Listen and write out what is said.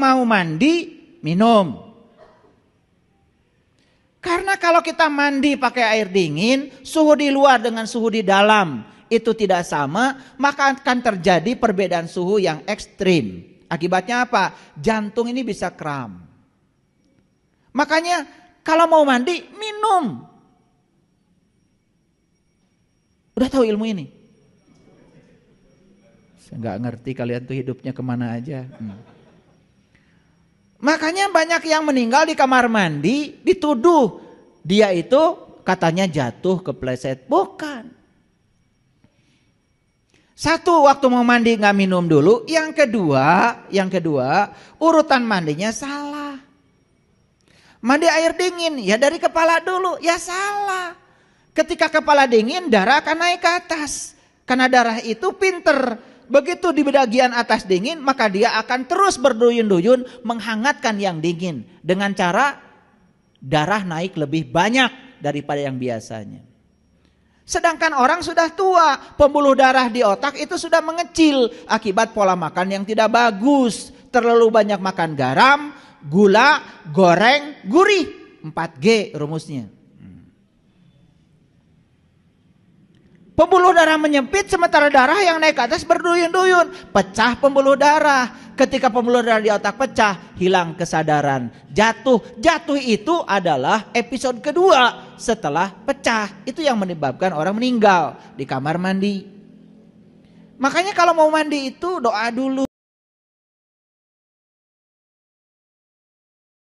Mau mandi, minum. Karena kalau kita mandi pakai air dingin, suhu di luar dengan suhu di dalam itu tidak sama, maka akan terjadi perbedaan suhu yang ekstrim. Akibatnya apa? Jantung ini bisa kram. Makanya kalau mau mandi, minum. Udah tahu ilmu ini? Saya nggak ngerti kalian tuh hidupnya kemana aja. Hmm. Makanya banyak yang meninggal di kamar mandi dituduh dia itu katanya jatuh ke pleset, Bukan. Satu waktu mau mandi nggak minum dulu. Yang kedua, yang kedua urutan mandinya salah. Mandi air dingin ya dari kepala dulu ya salah. Ketika kepala dingin darah akan naik ke atas. Karena darah itu pinter Begitu di bagian atas dingin, maka dia akan terus berduyun-duyun menghangatkan yang dingin dengan cara darah naik lebih banyak daripada yang biasanya. Sedangkan orang sudah tua, pembuluh darah di otak itu sudah mengecil akibat pola makan yang tidak bagus, terlalu banyak makan garam, gula, goreng, gurih. 4G rumusnya. Pembuluh darah menyempit sementara darah yang naik ke atas berduyun-duyun. Pecah pembuluh darah. Ketika pembuluh darah di otak pecah, hilang kesadaran. Jatuh. Jatuh itu adalah episode kedua setelah pecah. Itu yang menyebabkan orang meninggal di kamar mandi. Makanya kalau mau mandi itu doa dulu.